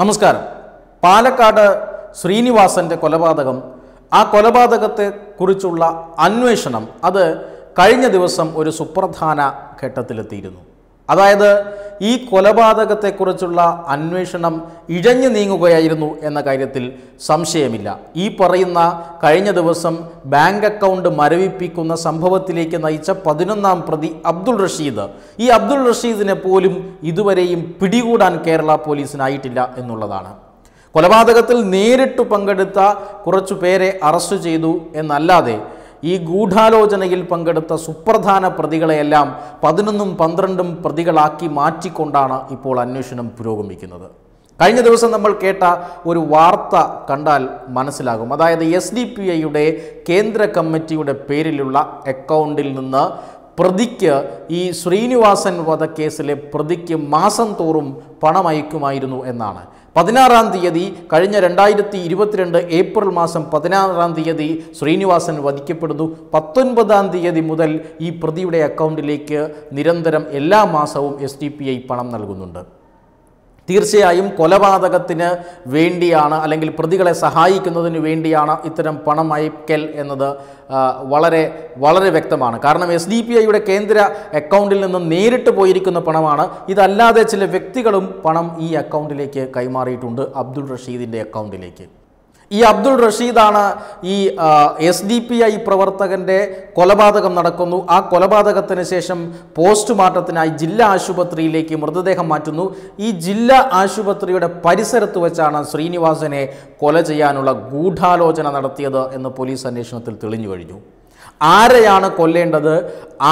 നമസ്കാരം പാലക്കാട് ശ്രീനിവാസൻ്റെ കൊലപാതകം ആ കൊലപാതകത്തെ കുറിച്ചുള്ള അന്വേഷണം അത് കഴിഞ്ഞ ദിവസം ഒരു സുപ്രധാന ഘട്ടത്തിലെത്തിയിരുന്നു അതായത് ഈ കൊലപാതകത്തെക്കുറിച്ചുള്ള അന്വേഷണം ഇഴഞ്ഞു നീങ്ങുകയായിരുന്നു എന്ന കാര്യത്തിൽ സംശയമില്ല ഈ പറയുന്ന കഴിഞ്ഞ ദിവസം ബാങ്ക് അക്കൗണ്ട് മരവിപ്പിക്കുന്ന സംഭവത്തിലേക്ക് നയിച്ച പതിനൊന്നാം പ്രതി അബ്ദുൾ റഷീദ് ഈ അബ്ദുൾ റഷീദിനെ പോലും ഇതുവരെയും പിടികൂടാൻ കേരള പോലീസിനായിട്ടില്ല എന്നുള്ളതാണ് കൊലപാതകത്തിൽ നേരിട്ട് പങ്കെടുത്ത കുറച്ചു പേരെ അറസ്റ്റ് ചെയ്തു എന്നല്ലാതെ ഈ ഗൂഢാലോചനയിൽ പങ്കെടുത്ത സുപ്രധാന പ്രതികളെയെല്ലാം പതിനൊന്നും പന്ത്രണ്ടും പ്രതികളാക്കി മാറ്റിക്കൊണ്ടാണ് ഇപ്പോൾ അന്വേഷണം പുരോഗമിക്കുന്നത് കഴിഞ്ഞ ദിവസം നമ്മൾ കേട്ട ഒരു വാർത്ത കണ്ടാൽ മനസ്സിലാകും അതായത് എസ് ഡി പി ഐയുടെ കേന്ദ്ര കമ്മിറ്റിയുടെ പേരിലുള്ള അക്കൗണ്ടിൽ നിന്ന് പ്രതിക്ക് ഈ ശ്രീനിവാസൻ വധക്കേസിലെ പ്രതിക്ക് മാസം തോറും പണം അയക്കുമായിരുന്നു എന്നാണ് പതിനാറാം തീയതി കഴിഞ്ഞ രണ്ടായിരത്തി ഇരുപത്തിരണ്ട് ഏപ്രിൽ മാസം പതിനാറാം തീയതി ശ്രീനിവാസൻ വധിക്കപ്പെടുന്നു പത്തൊൻപതാം തീയതി മുതൽ ഈ പ്രതിയുടെ അക്കൗണ്ടിലേക്ക് നിരന്തരം എല്ലാ മാസവും എസ് പണം നൽകുന്നുണ്ട് തീർച്ചയായും കൊലപാതകത്തിന് വേണ്ടിയാണ് അല്ലെങ്കിൽ പ്രതികളെ സഹായിക്കുന്നതിന് വേണ്ടിയാണ് ഇത്തരം പണം അയക്കൽ എന്നത് വളരെ വളരെ വ്യക്തമാണ് കാരണം എസ് ഡി പി ഐയുടെ കേന്ദ്ര അക്കൗണ്ടിൽ നിന്ന് നേരിട്ട് പോയിരിക്കുന്ന പണമാണ് ഇതല്ലാതെ ചില വ്യക്തികളും പണം ഈ അക്കൗണ്ടിലേക്ക് കൈമാറിയിട്ടുണ്ട് അബ്ദുൾ റഷീദിൻ്റെ അക്കൗണ്ടിലേക്ക് ഈ അബ്ദുൾ റഷീദാണ് ഈ എസ് ഡി പി ഐ പ്രവർത്തകൻ്റെ കൊലപാതകം നടക്കുന്നു ആ കൊലപാതകത്തിന് ശേഷം പോസ്റ്റ്മോർട്ടത്തിനായി ജില്ലാ ആശുപത്രിയിലേക്ക് മൃതദേഹം മാറ്റുന്നു ഈ ജില്ലാ ആശുപത്രിയുടെ പരിസരത്ത് വെച്ചാണ് ശ്രീനിവാസനെ കൊല ചെയ്യാനുള്ള ഗൂഢാലോചന നടത്തിയത് എന്ന് പോലീസ് അന്വേഷണത്തിൽ തെളിഞ്ഞു കഴിഞ്ഞു ആരെയാണ് കൊല്ലേണ്ടത്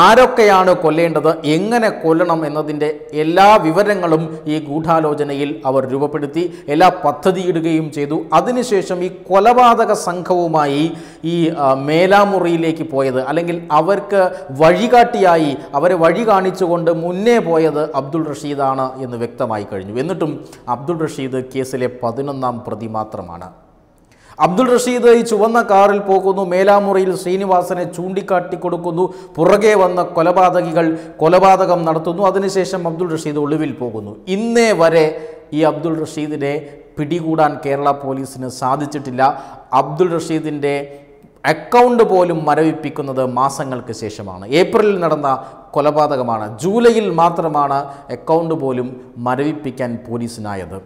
ആരൊക്കെയാണ് കൊല്ലേണ്ടത് എങ്ങനെ കൊല്ലണം എന്നതിൻ്റെ എല്ലാ വിവരങ്ങളും ഈ ഗൂഢാലോചനയിൽ അവർ രൂപപ്പെടുത്തി എല്ലാ പദ്ധതിയിടുകയും ചെയ്തു അതിനുശേഷം ഈ കൊലപാതക സംഘവുമായി ഈ മേലാമുറിയിലേക്ക് പോയത് അല്ലെങ്കിൽ അവർക്ക് വഴികാട്ടിയായി അവരെ വഴി കാണിച്ചുകൊണ്ട് മുന്നേ പോയത് അബ്ദുൾ റഷീദാണ് എന്ന് വ്യക്തമായി കഴിഞ്ഞു എന്നിട്ടും അബ്ദുൾ റഷീദ് കേസിലെ പതിനൊന്നാം പ്രതി മാത്രമാണ് അബ്ദുൾ റഷീദ് ഈ ചുവന്ന കാറിൽ പോകുന്നു മേലാമുറിയിൽ ശ്രീനിവാസനെ ചൂണ്ടിക്കാട്ടി കൊടുക്കുന്നു പുറകെ വന്ന കൊലപാതകികൾ കൊലപാതകം നടത്തുന്നു അതിനുശേഷം അബ്ദുൾ റഷീദ് ഒളിവിൽ പോകുന്നു ഇന്നേ വരെ ഈ അബ്ദുൾ റഷീദിനെ പിടികൂടാൻ കേരള പോലീസിന് സാധിച്ചിട്ടില്ല അബ്ദുൾ റഷീദിൻ്റെ അക്കൗണ്ട് പോലും മരവിപ്പിക്കുന്നത് മാസങ്ങൾക്ക് ശേഷമാണ് ഏപ്രിലിൽ നടന്ന കൊലപാതകമാണ് ജൂലൈയിൽ മാത്രമാണ് അക്കൗണ്ട് പോലും മരവിപ്പിക്കാൻ പോലീസിനായത്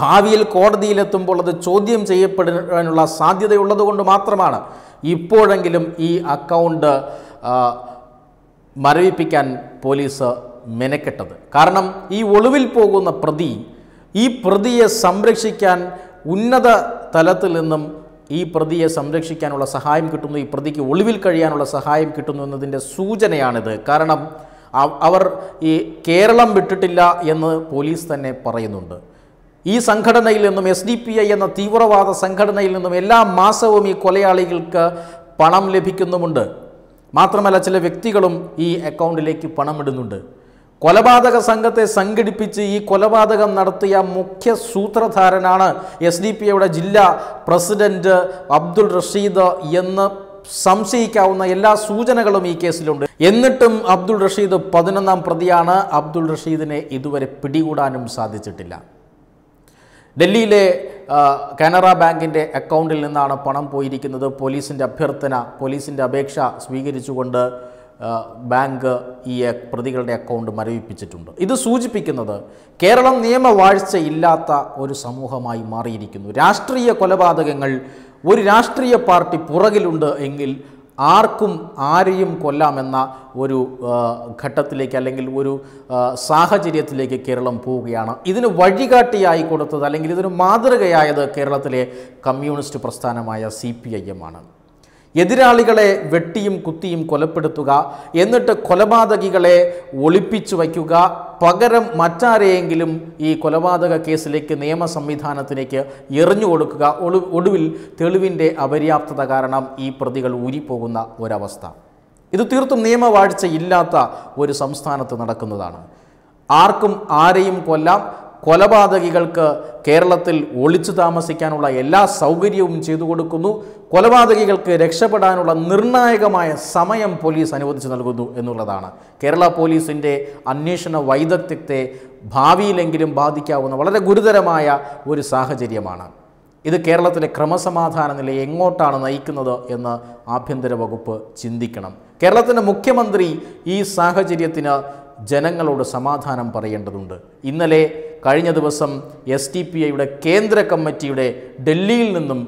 ഭാവിയിൽ കോടതിയിലെത്തുമ്പോൾ അത് ചോദ്യം ചെയ്യപ്പെടാനുള്ള സാധ്യതയുള്ളതുകൊണ്ട് മാത്രമാണ് ഇപ്പോഴെങ്കിലും ഈ അക്കൗണ്ട് മരവിപ്പിക്കാൻ പോലീസ് മെനക്കെട്ടത് കാരണം ഈ ഒളിവിൽ പോകുന്ന പ്രതി ഈ പ്രതിയെ സംരക്ഷിക്കാൻ ഉന്നത തലത്തിൽ നിന്നും ഈ പ്രതിയെ സംരക്ഷിക്കാനുള്ള സഹായം കിട്ടുന്നു ഈ പ്രതിക്ക് ഒളിവിൽ കഴിയാനുള്ള സഹായം കിട്ടുന്നു എന്നതിൻ്റെ സൂചനയാണിത് കാരണം അവർ ഈ കേരളം വിട്ടിട്ടില്ല എന്ന് പോലീസ് തന്നെ പറയുന്നുണ്ട് ഈ സംഘടനയിൽ നിന്നും എസ് ഡി പി ഐ എന്ന തീവ്രവാദ സംഘടനയിൽ നിന്നും എല്ലാ മാസവും ഈ കൊലയാളികൾക്ക് പണം ലഭിക്കുന്നുമുണ്ട് മാത്രമല്ല ചില വ്യക്തികളും ഈ അക്കൗണ്ടിലേക്ക് പണം ഇടുന്നുണ്ട് കൊലപാതക സംഘത്തെ സംഘടിപ്പിച്ച് ഈ കൊലപാതകം നടത്തിയ മുഖ്യ സൂത്രധാരനാണ് എസ് ഡി പി ഐയുടെ ജില്ലാ പ്രസിഡന്റ് അബ്ദുൾ റഷീദ് എന്ന് സംശയിക്കാവുന്ന എല്ലാ സൂചനകളും ഈ കേസിലുണ്ട് എന്നിട്ടും അബ്ദുൾ റഷീദ് പതിനൊന്നാം പ്രതിയാണ് അബ്ദുൾ റഷീദിനെ ഇതുവരെ പിടികൂടാനും സാധിച്ചിട്ടില്ല ഡൽഹിയിലെ കാനറ ബാങ്കിൻ്റെ അക്കൗണ്ടിൽ നിന്നാണ് പണം പോയിരിക്കുന്നത് പോലീസിൻ്റെ അഭ്യർത്ഥന പോലീസിൻ്റെ അപേക്ഷ സ്വീകരിച്ചുകൊണ്ട് ബാങ്ക് ഈ പ്രതികളുടെ അക്കൗണ്ട് മരവിപ്പിച്ചിട്ടുണ്ട് ഇത് സൂചിപ്പിക്കുന്നത് കേരളം നിയമവാഴ്ച ഇല്ലാത്ത ഒരു സമൂഹമായി മാറിയിരിക്കുന്നു രാഷ്ട്രീയ കൊലപാതകങ്ങൾ ഒരു രാഷ്ട്രീയ പാർട്ടി പുറകിലുണ്ട് എങ്കിൽ ആർക്കും ആരെയും കൊല്ലാമെന്ന ഒരു ഘട്ടത്തിലേക്ക് അല്ലെങ്കിൽ ഒരു സാഹചര്യത്തിലേക്ക് കേരളം പോവുകയാണ് ഇതിന് വഴികാട്ടിയായി കൊടുത്തത് അല്ലെങ്കിൽ ഇതിന് മാതൃകയായത് കേരളത്തിലെ കമ്മ്യൂണിസ്റ്റ് പ്രസ്ഥാനമായ സി പി ഐ എം ആണ് എതിരാളികളെ വെട്ടിയും കുത്തിയും കൊലപ്പെടുത്തുക എന്നിട്ട് കൊലപാതകികളെ ഒളിപ്പിച്ചു വയ്ക്കുക പകരം മറ്റാരെയെങ്കിലും ഈ കൊലപാതക കേസിലേക്ക് നിയമ സംവിധാനത്തിലേക്ക് എറിഞ്ഞു കൊടുക്കുക ഒടുവിൽ തെളിവിൻ്റെ അപര്യാപ്തത കാരണം ഈ പ്രതികൾ ഊരിപ്പോകുന്ന ഒരവസ്ഥ ഇത് തീർത്തും നിയമവാഴ്ച ഇല്ലാത്ത ഒരു സംസ്ഥാനത്ത് നടക്കുന്നതാണ് ആർക്കും ആരെയും കൊല്ലാം കൊലപാതകികൾക്ക് കേരളത്തിൽ ഒളിച്ചു താമസിക്കാനുള്ള എല്ലാ സൗകര്യവും ചെയ്തു കൊടുക്കുന്നു കൊലപാതകികൾക്ക് രക്ഷപ്പെടാനുള്ള നിർണായകമായ സമയം പോലീസ് അനുവദിച്ചു നൽകുന്നു എന്നുള്ളതാണ് കേരള പോലീസിൻ്റെ അന്വേഷണ വൈദഗ്ധ്യത്തെ ഭാവിയിലെങ്കിലും ബാധിക്കാവുന്ന വളരെ ഗുരുതരമായ ഒരു സാഹചര്യമാണ് ഇത് കേരളത്തിലെ ക്രമസമാധാന നില എങ്ങോട്ടാണ് നയിക്കുന്നത് എന്ന് ആഭ്യന്തര വകുപ്പ് ചിന്തിക്കണം കേരളത്തിൻ്റെ മുഖ്യമന്ത്രി ഈ സാഹചര്യത്തിന് ജനങ്ങളോട് സമാധാനം പറയേണ്ടതുണ്ട് ഇന്നലെ കഴിഞ്ഞ ദിവസം എസ് ടി പി ഐയുടെ കേന്ദ്ര കമ്മിറ്റിയുടെ ഡൽഹിയിൽ നിന്നും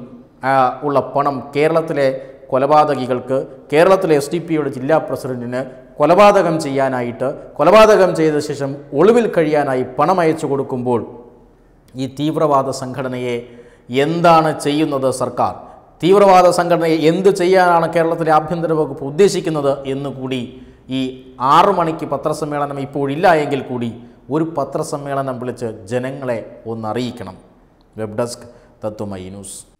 ഉള്ള പണം കേരളത്തിലെ കൊലപാതകികൾക്ക് കേരളത്തിലെ എസ് ഡി പിയുടെ ജില്ലാ പ്രസിഡന്റിന് കൊലപാതകം ചെയ്യാനായിട്ട് കൊലപാതകം ചെയ്ത ശേഷം ഒളിവിൽ കഴിയാനായി പണം അയച്ചു കൊടുക്കുമ്പോൾ ഈ തീവ്രവാദ സംഘടനയെ എന്താണ് ചെയ്യുന്നത് സർക്കാർ തീവ്രവാദ സംഘടനയെ എന്ത് ചെയ്യാനാണ് കേരളത്തിലെ ആഭ്യന്തര വകുപ്പ് ഉദ്ദേശിക്കുന്നത് എന്നുകൂടി ഈ ആറു മണിക്ക് പത്രസമ്മേളനം ഇപ്പോഴില്ല എങ്കിൽ കൂടി ഒരു പത്രസമ്മേളനം വിളിച്ച് ജനങ്ങളെ ഒന്നറിയിക്കണം വെബ് ഡെസ്ക് തത്വമൈ ന്യൂസ്